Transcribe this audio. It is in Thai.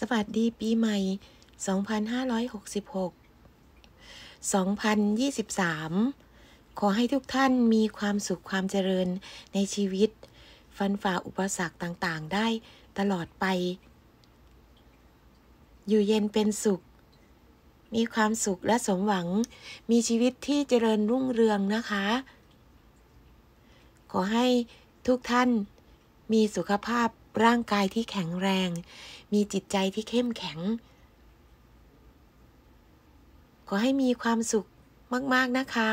สวัสดีปีใหม่ 2566 2023 ขอให้ทุกท่านมีความสุขความเจริญในชีวิต ฟันฝ่าอุปสรรคต่างๆ ได้ตลอดไป อยู่เย็นเป็นสุข มีความสุขและสมหวัง มีชีวิตที่เจริญรุ่งเรืองนะคะ ขอให้ทุกท่านมีสุขภาพร่างกายที่แข็งแรง มีจิตใจที่เข้มแข็ง ขอให้มีความสุขมากๆนะคะ